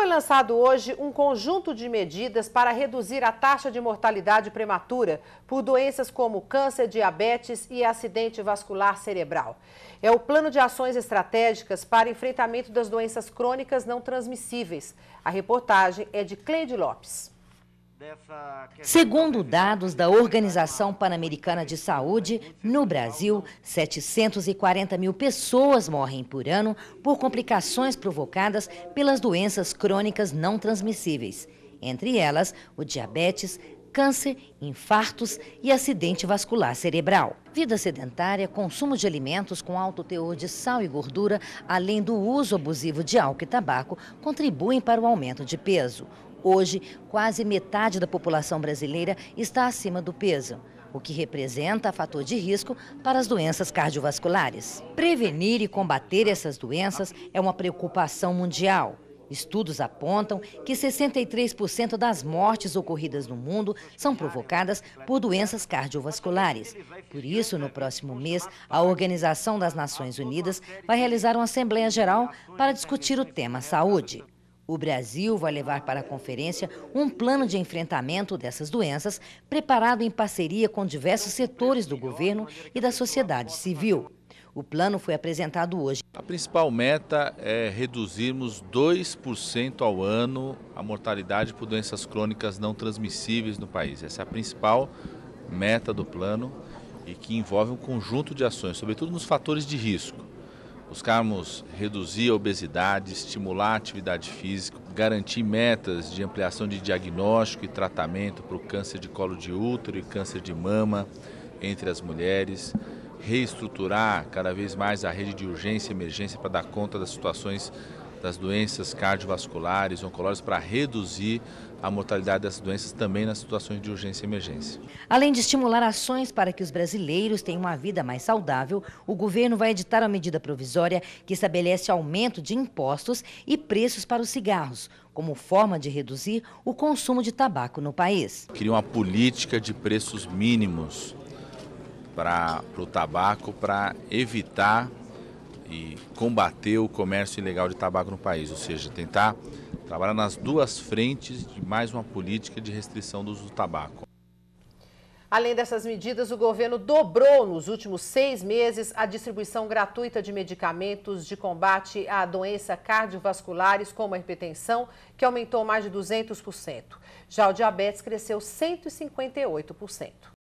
Foi lançado hoje um conjunto de medidas para reduzir a taxa de mortalidade prematura por doenças como câncer, diabetes e acidente vascular cerebral. É o Plano de Ações Estratégicas para Enfrentamento das Doenças Crônicas Não Transmissíveis. A reportagem é de Cleide Lopes. Segundo dados da Organização Pan-Americana de Saúde, no Brasil, 740 mil pessoas morrem por ano por complicações provocadas pelas doenças crônicas não transmissíveis, entre elas o diabetes, câncer, infartos e acidente vascular cerebral. Vida sedentária, consumo de alimentos com alto teor de sal e gordura, além do uso abusivo de álcool e tabaco, contribuem para o aumento de peso. Hoje, quase metade da população brasileira está acima do peso o que representa fator de risco para as doenças cardiovasculares. Prevenir e combater essas doenças é uma preocupação mundial. Estudos apontam que 63% das mortes ocorridas no mundo são provocadas por doenças cardiovasculares. Por isso, no próximo mês, a Organização das Nações Unidas vai realizar uma Assembleia Geral para discutir o tema saúde. O Brasil vai levar para a conferência um plano de enfrentamento dessas doenças, preparado em parceria com diversos setores do governo e da sociedade civil. O plano foi apresentado hoje. A principal meta é reduzirmos 2% ao ano a mortalidade por doenças crônicas não transmissíveis no país. Essa é a principal meta do plano e que envolve um conjunto de ações, sobretudo nos fatores de risco buscarmos reduzir a obesidade, estimular a atividade física, garantir metas de ampliação de diagnóstico e tratamento para o câncer de colo de útero e câncer de mama entre as mulheres, reestruturar cada vez mais a rede de urgência e emergência para dar conta das situações das doenças cardiovasculares, oncológicas, para reduzir a mortalidade dessas doenças também nas situações de urgência e emergência. Além de estimular ações para que os brasileiros tenham uma vida mais saudável, o governo vai editar a medida provisória que estabelece aumento de impostos e preços para os cigarros, como forma de reduzir o consumo de tabaco no país. Cria uma política de preços mínimos para, para o tabaco para evitar e combater o comércio ilegal de tabaco no país, ou seja, tentar trabalhar nas duas frentes de mais uma política de restrição do uso do tabaco. Além dessas medidas, o governo dobrou nos últimos seis meses a distribuição gratuita de medicamentos de combate à doença cardiovasculares, como a hipertensão, que aumentou mais de 200%. Já o diabetes cresceu 158%.